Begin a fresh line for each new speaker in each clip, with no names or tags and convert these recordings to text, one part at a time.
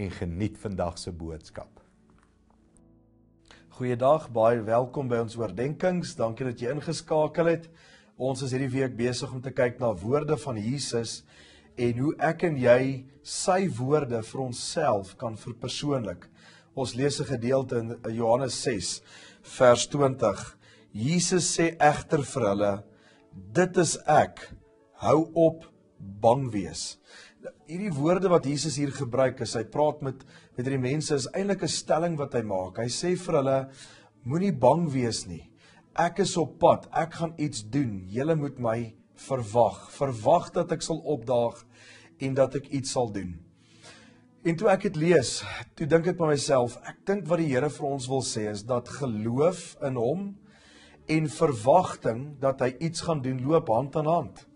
en geniet vandag se boodskap.
Goeiedag, baie welkom by ons oordeenkings. Dankie dat jy ingeskakel het. Ons is hierdie week besig om te kyk na woorde van Jesus en hoe ek en jy sy woorde vir onsself kan verpersoonlik. Ons lees 'n gedeelte in Johannes 6 vers 20. Jesus sê egter vir hulle: "Dit is ek. Hou op bang wees." hierdie woorde wat Jesus hier gebruik as hy praat met met die mense is eintlik 'n stelling wat hy maak. Hy sê vir hulle moenie bang wees nie. Ek is op pad. Ek gaan iets doen. Julle moet my verwag. Verwag dat ek sal opdaag en dat ek iets sal doen. En toe ek dit lees, toe dink ek by myself, ek dink wat die Here vir ons wil sê is dat geloof in hom en verwagting dat hy iets gaan doen loop hand aan hand.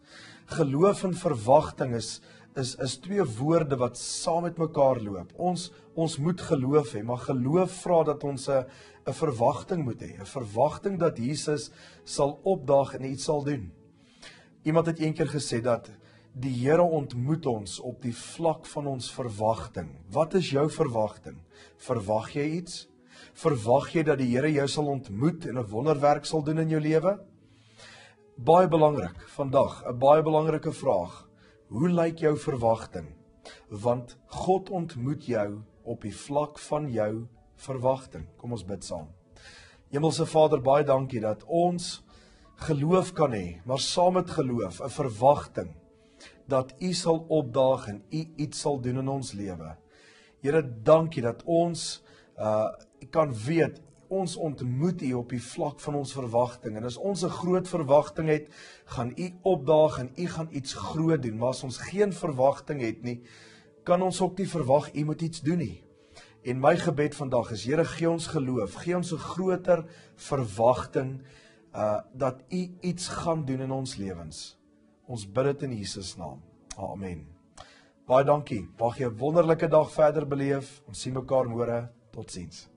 Geloof en verwagting is is is twee woorde wat saam met mekaar loop. Ons ons moet geloof hê, maar geloof vra dat ons 'n 'n verwagting moet hê, 'n verwagting dat Jesus sal opdaag en iets sal doen. Iemand het eendag gesê dat die Here ontmoet ons op die vlak van ons verwagting. Wat is jou verwagting? Verwag jy iets? Verwag jy dat die Here jou sal ontmoet en 'n wonderwerk sal doen in jou lewe? Baie belangrik vandag, 'n baie belangrike vraag. Hoe lyk jou verwagting? Want God ontmoet jou op die vlak van jou verwagting. Kom ons bid saam. Hemelse Vader, baie dankie dat ons geloof kan hê, maar saam met geloof 'n verwagting dat U sal opdaag en U iets sal doen in ons lewe. Here, dankie dat ons uh kan weet ons ontmoet u op die vlak van ons verwagting en as ons 'n groot verwagting het, gaan u opdaag en u gaan iets groot doen. Maar as ons geen verwagting het nie, kan ons ook nie verwag u moet iets doen nie. En my gebed vandag is Here gee ons geloof, gee ons 'n groter verwagting uh dat u iets gaan doen in ons lewens. Ons bid dit in Jesus naam. Amen. Baie dankie. Mag jy 'n wonderlike dag verder beleef. Ons sien mekaar môre. Totsiens.